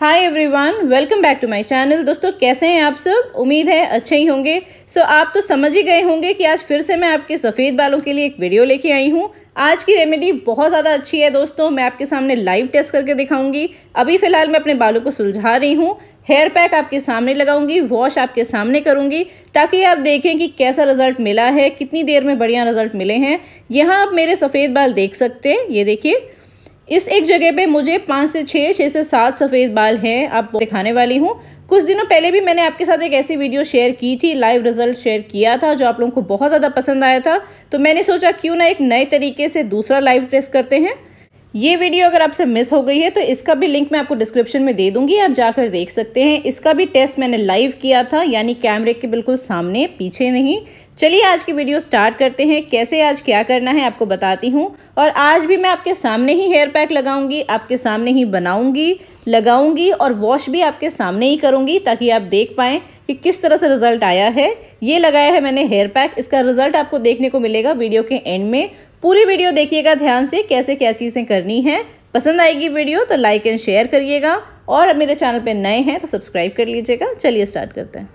hi everyone welcome back to my channel दोस्तों कैसे हैं आप सब उम्मीद है अच्छे ही होंगे सो so, आप तो समझ ही गए होंगे कि आज फिर से मैं आपके सफ़ेद बालों के लिए एक वीडियो लेके आई हूँ आज की रेमेडी बहुत ज़्यादा अच्छी है दोस्तों मैं आपके सामने लाइव टेस्ट करके दिखाऊंगी अभी फ़िलहाल मैं अपने बालों को सुलझा रही हूँ हेयर पैक आपके सामने लगाऊंगी वॉश आपके सामने करूंगी ताकि आप देखें कि कैसा रिजल्ट मिला है कितनी देर में बढ़िया रिजल्ट मिले हैं यहाँ आप मेरे सफ़ेद बाल देख सकते हैं ये देखिए इस एक जगह पे मुझे पाँच से छः छः से सात सफ़ेद बाल हैं आप दिखाने वाली हूँ कुछ दिनों पहले भी मैंने आपके साथ एक ऐसी वीडियो शेयर की थी लाइव रिजल्ट शेयर किया था जो आप लोगों को बहुत ज़्यादा पसंद आया था तो मैंने सोचा क्यों ना एक नए तरीके से दूसरा लाइव ड्रेस करते हैं ये वीडियो अगर आपसे मिस हो गई है तो इसका भी लिंक मैं आपको डिस्क्रिप्शन में दे दूंगी आप जाकर देख सकते हैं इसका भी टेस्ट मैंने लाइव किया था यानी कैमरे के बिल्कुल सामने पीछे नहीं चलिए आज की वीडियो स्टार्ट करते हैं कैसे आज क्या करना है आपको बताती हूँ और आज भी मैं आपके सामने ही हेयर पैक लगाऊंगी आपके सामने ही बनाऊंगी लगाऊंगी और वॉश भी आपके सामने ही करूंगी ताकि आप देख पाएँ कि किस तरह से रिजल्ट आया है ये लगाया है मैंने हेयर पैक इसका रिजल्ट आपको देखने को मिलेगा वीडियो के एंड में पूरी वीडियो देखिएगा ध्यान से कैसे क्या चीज़ें करनी है पसंद आएगी वीडियो तो लाइक एंड शेयर करिएगा और मेरे चैनल पे नए हैं तो सब्सक्राइब कर लीजिएगा चलिए स्टार्ट करते हैं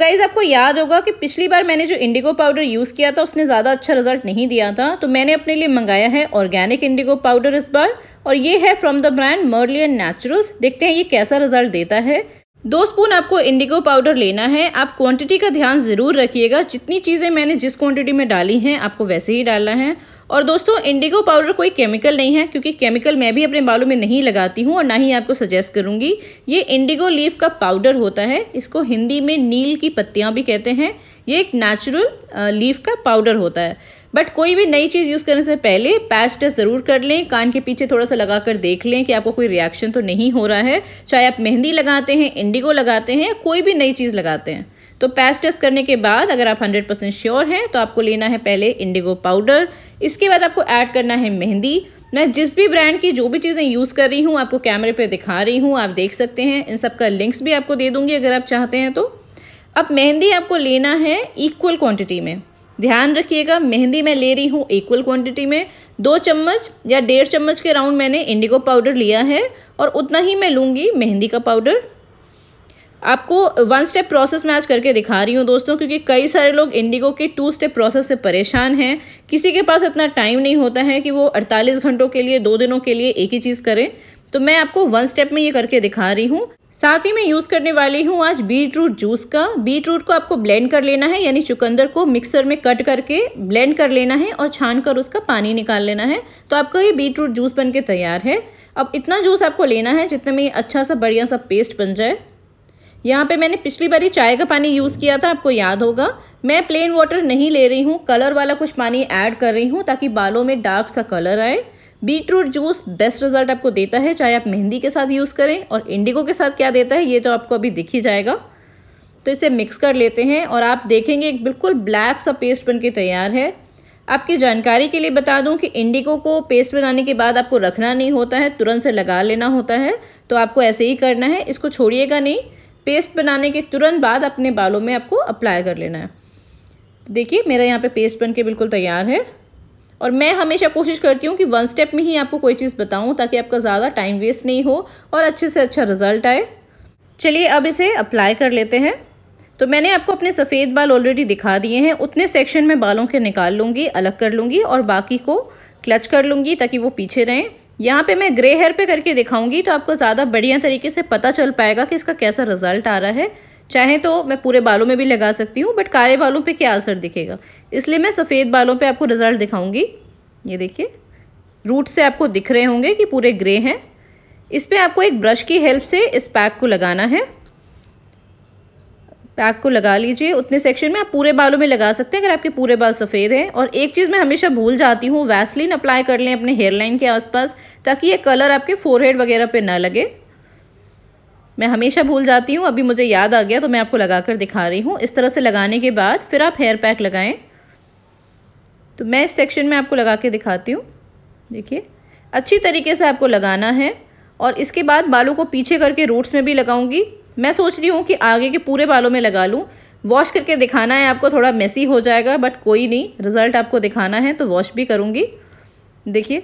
गाइज तो आपको याद होगा कि पिछली बार मैंने जो इंडिगो पाउडर यूज़ किया था उसने ज़्यादा अच्छा रिजल्ट नहीं दिया था तो मैंने अपने लिए मंगाया है ऑर्गेनिक इंडिगो पाउडर इस बार और ये है from the brand Merlion Naturals देखते हैं ये कैसा रिजल्ट देता है दो स्पून आपको इंडिगो पाउडर लेना है आप क्वांटिटी का ध्यान ज़रूर रखिएगा जितनी चीज़ें मैंने जिस क्वांटिटी में डाली हैं आपको वैसे ही डालना है और दोस्तों इंडिगो पाउडर कोई केमिकल नहीं है क्योंकि केमिकल मैं भी अपने बालों में नहीं लगाती हूँ और ना ही आपको सजेस्ट करूँगी ये इंडिगो लीफ का पाउडर होता है इसको हिंदी में नील की पत्तियाँ भी कहते हैं ये एक नेचुरल लीफ का पाउडर होता है बट कोई भी नई चीज़ यूज़ करने से पहले पैच टेस्ट ज़रूर कर लें कान के पीछे थोड़ा सा लगा कर देख लें कि आपको कोई रिएक्शन तो नहीं हो रहा है चाहे आप मेहंदी लगाते हैं इंडिगो लगाते हैं कोई भी नई चीज़ लगाते हैं तो पैच टेस्ट करने के बाद अगर आप 100 परसेंट श्योर हैं तो आपको लेना है पहले इंडिगो पाउडर इसके बाद आपको ऐड करना है मेहंदी मैं जिस भी ब्रांड की जो भी चीज़ें यूज़ कर रही हूँ आपको कैमरे पर दिखा रही हूँ आप देख सकते हैं इन सब का लिंक्स भी आपको दे दूँगी अगर आप चाहते हैं तो अब मेहंदी आपको लेना है इक्वल क्वांटिटी में ध्यान रखिएगा मेहंदी मैं ले रही हूँ इक्वल क्वांटिटी में दो चम्मच या डेढ़ चम्मच के राउंड मैंने इंडिगो पाउडर लिया है और उतना ही मैं लूँगी मेहंदी का पाउडर आपको वन स्टेप प्रोसेस मैं आज करके दिखा रही हूँ दोस्तों क्योंकि कई सारे लोग इंडिगो के टू स्टेप प्रोसेस से परेशान हैं किसी के पास इतना टाइम नहीं होता है कि वो अड़तालीस घंटों के लिए दो दिनों के लिए एक ही चीज़ करें तो मैं आपको वन स्टेप में ये करके दिखा रही हूँ साथ ही मैं यूज़ करने वाली हूँ आज बीट रूट जूस का बीट रूट को आपको ब्लेंड कर लेना है यानी चुकंदर को मिक्सर में कट करके ब्लेंड कर लेना है और छान कर उसका पानी निकाल लेना है तो आपका ये बीट रूट जूस बन के तैयार है अब इतना जूस आपको लेना है जितने में ये अच्छा सा बढ़िया सा पेस्ट बन जाए यहाँ पे मैंने पिछली बारी चाय का पानी यूज़ किया था आपको याद होगा मैं प्लेन वाटर नहीं ले रही हूँ कलर वाला कुछ पानी ऐड कर रही हूँ ताकि बालों में डार्क सा कलर आए बीटरूट जूस बेस्ट रिजल्ट आपको देता है चाहे आप मेहंदी के साथ यूज़ करें और इंडिगो के साथ क्या देता है ये तो आपको अभी दिख ही जाएगा तो इसे मिक्स कर लेते हैं और आप देखेंगे एक बिल्कुल ब्लैक सा पेस्ट बन के तैयार है आपकी जानकारी के लिए बता दूं कि इंडिगो को पेस्ट बनाने के बाद आपको रखना नहीं होता है तुरंत से लगा लेना होता है तो आपको ऐसे ही करना है इसको छोड़िएगा नहीं पेस्ट बनाने के तुरंत बाद अपने बालों में आपको अप्लाई कर लेना है देखिए मेरा यहाँ पे पेस्ट बन के बिल्कुल तैयार है और मैं हमेशा कोशिश करती हूँ कि वन स्टेप में ही आपको कोई चीज़ बताऊँ ताकि आपका ज़्यादा टाइम वेस्ट नहीं हो और अच्छे से अच्छा रिज़ल्ट आए चलिए अब इसे अप्लाई कर लेते हैं तो मैंने आपको अपने सफ़ेद बाल ऑलरेडी दिखा दिए हैं उतने सेक्शन में बालों के निकाल लूँगी अलग कर लूँगी और बाकी को क्लच कर लूँगी ताकि वो पीछे रहें यहाँ पे मैं ग्रे हेयर पे करके दिखाऊंगी तो आपको ज़्यादा बढ़िया तरीके से पता चल पाएगा कि इसका कैसा रिज़ल्ट आ रहा है चाहें तो मैं पूरे बालों में भी लगा सकती हूँ बट काले बालों पे क्या असर दिखेगा इसलिए मैं सफ़ेद बालों पे आपको रिज़ल्ट दिखाऊंगी ये देखिए रूट से आपको दिख रहे होंगे कि पूरे ग्रे हैं इस पर आपको एक ब्रश की हेल्प से इस पैक को लगाना है पैक को लगा लीजिए उतने सेक्शन में आप पूरे बालों में लगा सकते हैं अगर आपके पूरे बाल सफ़ेद हैं और एक चीज़ मैं हमेशा भूल जाती हूँ वैसलिन अप्लाई कर लें अपने हेयरलाइन के आसपास ताकि ये कलर आपके फोरहेड वगैरह पे ना लगे मैं हमेशा भूल जाती हूँ अभी मुझे याद आ गया तो मैं आपको लगा कर दिखा रही हूँ इस तरह से लगाने के बाद फिर आप हेयर पैक लगाएं तो मैं इस सेक्शन में आपको लगा के दिखाती हूँ देखिए अच्छी तरीके से आपको लगाना है और इसके बाद बालों को पीछे करके रूट्स में भी लगाऊंगी मैं सोच रही हूँ कि आगे के पूरे बालों में लगा लूँ वॉश करके दिखाना है आपको थोड़ा मेसी हो जाएगा बट कोई नहीं रिज़ल्ट आपको दिखाना है तो वॉश भी करूँगी देखिए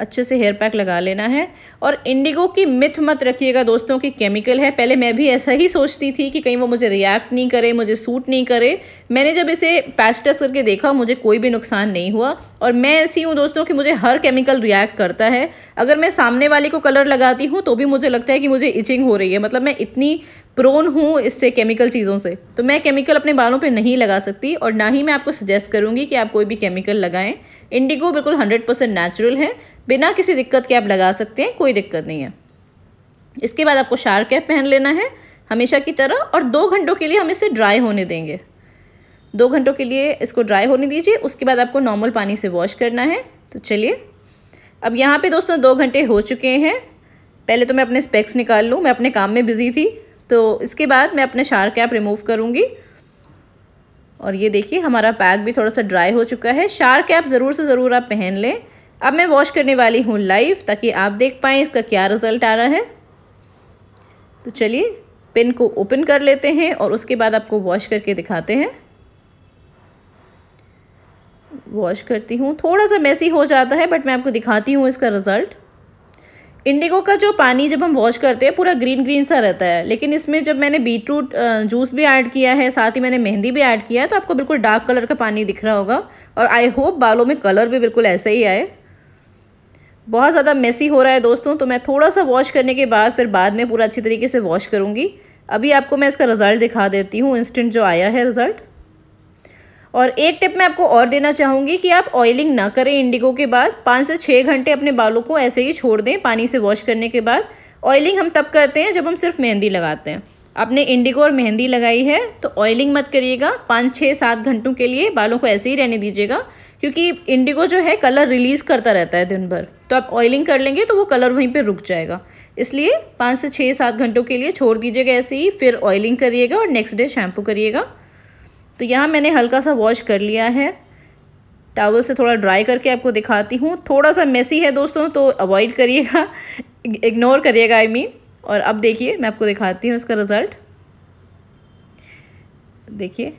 अच्छे से हेयर पैक लगा लेना है और इंडिगो की मिथ मत रखिएगा दोस्तों कि केमिकल है पहले मैं भी ऐसा ही सोचती थी कि कहीं वो मुझे रिएक्ट नहीं करे मुझे सूट नहीं करे मैंने जब इसे पैच टेस्ट करके देखा मुझे कोई भी नुकसान नहीं हुआ और मैं ऐसी हूँ दोस्तों कि मुझे हर केमिकल रिएक्ट करता है अगर मैं सामने वाले को कलर लगाती हूँ तो भी मुझे लगता है कि मुझे इचिंग हो रही है मतलब मैं इतनी प्रोन हूँ इससे केमिकल चीज़ों से तो मैं केमिकल अपने बालों पे नहीं लगा सकती और ना ही मैं आपको सजेस्ट करूँगी कि आप कोई भी केमिकल लगाएं इंडिगो बिल्कुल हंड्रेड परसेंट नेचुरल है बिना किसी दिक्कत के आप लगा सकते हैं कोई दिक्कत नहीं है इसके बाद आपको शार कैप पहन लेना है हमेशा की तरह और दो घंटों के लिए हम इसे ड्राई होने देंगे दो घंटों के लिए इसको ड्राई होने दीजिए उसके बाद आपको नॉर्मल पानी से वॉश करना है तो चलिए अब यहाँ पर दोस्तों दो घंटे हो चुके हैं पहले तो मैं अपने स्पेक्स निकाल लूँ मैं अपने काम में बिज़ी थी तो इसके बाद मैं अपने शार कैप रिमूव करूँगी और ये देखिए हमारा पैक भी थोड़ा सा ड्राई हो चुका है शार कैप ज़रूर से ज़रूर आप पहन लें अब मैं वॉश करने वाली हूँ लाइव ताकि आप देख पाएँ इसका क्या रिज़ल्ट आ रहा है तो चलिए पिन को ओपन कर लेते हैं और उसके बाद आपको वॉश करके दिखाते हैं वॉश करती हूँ थोड़ा सा मैसी हो जाता है बट मैं आपको दिखाती हूँ इसका रिज़ल्ट इंडिगो का जो पानी जब हम वॉश करते हैं पूरा ग्रीन ग्रीन सा रहता है लेकिन इसमें जब मैंने बीट रूट जूस भी ऐड किया है साथ ही मैंने मेहंदी भी ऐड किया है तो आपको बिल्कुल डार्क कलर का पानी दिख रहा होगा और आई होप बालों में कलर भी बिल्कुल ऐसा ही आए बहुत ज़्यादा मेसी हो रहा है दोस्तों तो मैं थोड़ा सा वॉश करने के बाद फिर बाद में पूरा अच्छी तरीके से वॉश करूँगी अभी आपको मैं इसका रिज़ल्ट दिखा देती हूँ इंस्टेंट जो आया है रिज़ल्ट और एक टिप मैं आपको और देना चाहूँगी कि आप ऑयलिंग ना करें इंडिगो के बाद पाँच से छः घंटे अपने बालों को ऐसे ही छोड़ दें पानी से वॉश करने के बाद ऑयलिंग हम तब करते हैं जब हम सिर्फ मेहंदी लगाते हैं आपने इंडिगो और मेहंदी लगाई है तो ऑयलिंग मत करिएगा पाँच छः सात घंटों के लिए बालों को ऐसे ही रहने दीजिएगा क्योंकि इंडिगो जो है कलर रिलीज़ करता रहता है दिन भर तो आप ऑयलिंग कर लेंगे तो वो कलर वहीं पर रुक जाएगा इसलिए पाँच से छः सात घंटों के लिए छोड़ दीजिएगा ऐसे ही फिर ऑयलिंग करिएगा और नेक्स्ट डे शैम्पू करिएगा तो यहाँ मैंने हल्का सा वॉश कर लिया है टावल से थोड़ा ड्राई करके आपको दिखाती हूँ थोड़ा सा मेसी है दोस्तों तो अवॉइड करिएगा इग्नोर करिएगा आई मीन और अब देखिए मैं आपको दिखाती हूँ इसका रिज़ल्ट देखिए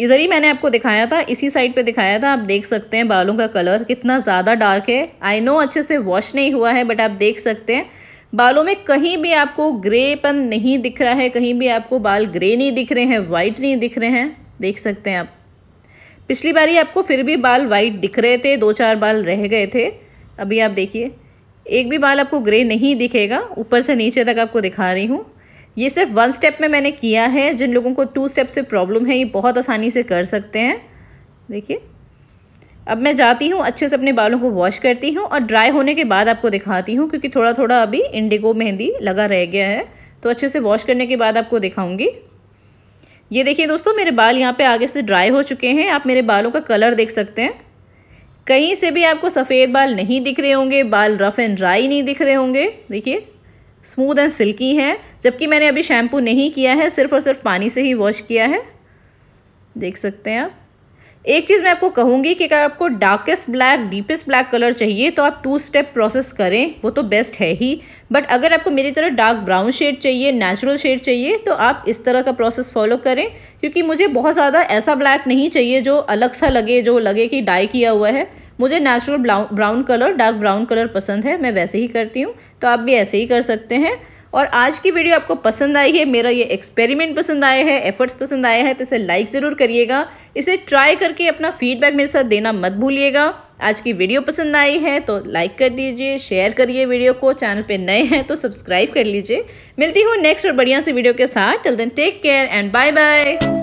इधर ही मैंने आपको दिखाया था इसी साइड पे दिखाया था आप देख सकते हैं बालों का कलर कितना ज़्यादा डार्क है आई नो अच्छे से वॉश नहीं हुआ है बट आप देख सकते हैं बालों में कहीं भी आपको ग्रेपन नहीं दिख रहा है कहीं भी आपको बाल ग्रे नहीं दिख रहे हैं वाइट नहीं दिख रहे हैं देख सकते हैं आप पिछली बारी आपको फिर भी बाल वाइट दिख रहे थे दो चार बाल रह गए थे अभी आप देखिए एक भी बाल आपको ग्रे नहीं दिखेगा ऊपर से नीचे तक आपको दिखा रही हूँ ये सिर्फ वन स्टेप में मैंने किया है जिन लोगों को टू स्टेप से प्रॉब्लम है ये बहुत आसानी से कर सकते हैं देखिए अब मैं जाती हूँ अच्छे से अपने बालों को वॉश करती हूँ और ड्राई होने के बाद आपको दिखाती हूँ क्योंकि थोड़ा थोड़ा अभी इंडिगो मेहंदी लगा रह गया है तो अच्छे से वॉश करने के बाद आपको दिखाऊँगी ये देखिए दोस्तों मेरे बाल यहाँ पे आगे से ड्राई हो चुके हैं आप मेरे बालों का कलर देख सकते हैं कहीं से भी आपको सफ़ेद बाल नहीं दिख रहे होंगे बाल रफ़ एंड ड्राई नहीं दिख रहे होंगे देखिए स्मूद एंड सिल्की हैं जबकि मैंने अभी शैम्पू नहीं किया है सिर्फ़ और सिर्फ पानी से ही वॉश किया है देख सकते हैं आप एक चीज़ मैं आपको कहूँगी कि अगर आपको darkest black deepest black colour चाहिए तो आप टू स्टेप प्रोसेस करें वो तो बेस्ट है ही बट अगर आपको मेरी तरह डार्क ब्राउन शेड चाहिए नेचुरल शेड चाहिए तो आप इस तरह का प्रोसेस फॉलो करें क्योंकि मुझे बहुत ज़्यादा ऐसा ब्लैक नहीं चाहिए जो अलग सा लगे जो लगे कि डाई किया हुआ है मुझे natural brown colour dark brown colour पसंद है मैं वैसे ही करती हूँ तो आप भी ऐसे ही कर सकते हैं और आज की वीडियो आपको पसंद आई है मेरा ये एक्सपेरिमेंट पसंद आया है एफर्ट्स पसंद आया है तो इसे लाइक ज़रूर करिएगा इसे ट्राई करके अपना फीडबैक मेरे साथ देना मत भूलिएगा आज की वीडियो पसंद आई है तो लाइक कर दीजिए शेयर करिए वीडियो को चैनल पे नए हैं तो सब्सक्राइब कर लीजिए मिलती हूँ नेक्स्ट और बढ़िया से वीडियो के साथ till then take care and bye bye